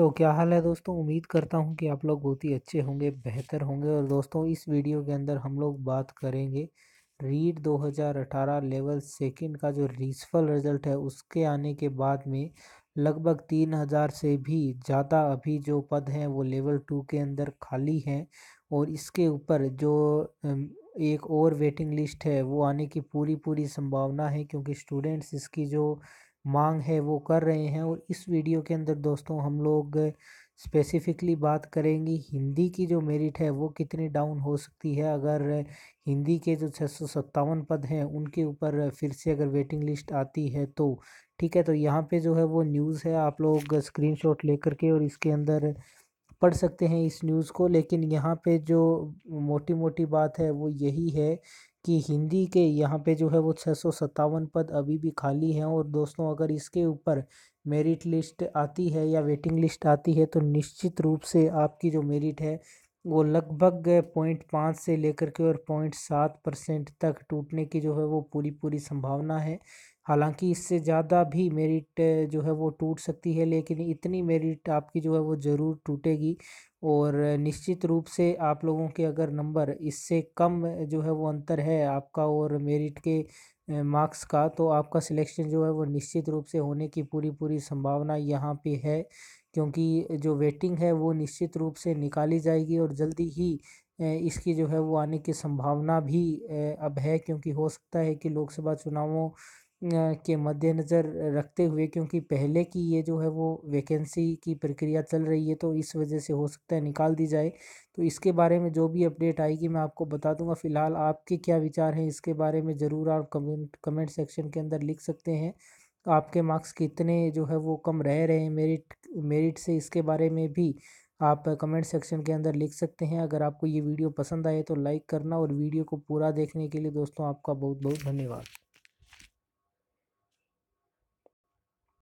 तो क्या हाल है दोस्तों उम्मीद करता हूँ कि आप लोग बहुत ही अच्छे होंगे बेहतर होंगे और दोस्तों इस वीडियो के अंदर हम लोग बात करेंगे रीड 2018 लेवल सेकंड का जो रिसफल रिजल्ट है उसके आने के बाद में लगभग तीन हज़ार से भी ज़्यादा अभी जो पद हैं वो लेवल टू के अंदर खाली हैं और इसके ऊपर जो एक और वेटिंग लिस्ट है वो आने की पूरी पूरी संभावना है क्योंकि स्टूडेंट्स इसकी जो मांग है वो कर रहे हैं और इस वीडियो के अंदर दोस्तों हम लोग स्पेसिफिकली बात करेंगे हिंदी की जो मेरिट है वो कितनी डाउन हो सकती है अगर हिंदी के जो छः पद हैं उनके ऊपर फिर से अगर वेटिंग लिस्ट आती है तो ठीक है तो यहाँ पे जो है वो न्यूज़ है आप लोग स्क्रीनशॉट लेकर के और इसके अंदर पढ़ सकते हैं इस न्यूज़ को लेकिन यहाँ पे जो मोटी मोटी बात है वो यही है कि हिंदी के यहाँ पे जो है वो छः सौ सत्तावन पद अभी भी खाली हैं और दोस्तों अगर इसके ऊपर मेरिट लिस्ट आती है या वेटिंग लिस्ट आती है तो निश्चित रूप से आपकी जो मेरिट है वो लगभग पॉइंट पाँच से लेकर के और पॉइंट सात परसेंट तक टूटने की जो है वो पूरी पूरी संभावना है हालांकि इससे ज़्यादा भी मेरिट जो है वो टूट सकती है लेकिन इतनी मेरिट आपकी जो है वो ज़रूर टूटेगी और निश्चित रूप से आप लोगों के अगर नंबर इससे कम जो है वो अंतर है आपका और मेरिट के मार्क्स का तो आपका सिलेक्शन जो है वो निश्चित रूप से होने की पूरी पूरी संभावना यहाँ पे है क्योंकि जो वेटिंग है वो निश्चित रूप से निकाली जाएगी और जल्दी ही इसकी जो है वो आने की संभावना भी अब है क्योंकि हो सकता है कि लोकसभा चुनावों के मद्देनज़र रखते हुए क्योंकि पहले की ये जो है वो वैकेंसी की प्रक्रिया चल रही है तो इस वजह से हो सकता है निकाल दी जाए तो इसके बारे में जो भी अपडेट आएगी मैं आपको बता दूंगा फ़िलहाल आपके क्या विचार हैं इसके बारे में ज़रूर आप कमेंट कमेंट सेक्शन के अंदर लिख सकते हैं आपके मार्क्स कितने जो है वो कम रह रहे हैं मेरिट मेरिट से इसके बारे में भी आप कमेंट सेक्शन के अंदर लिख सकते हैं अगर आपको ये वीडियो पसंद आए तो लाइक करना और वीडियो को पूरा देखने के लिए दोस्तों आपका बहुत बहुत धन्यवाद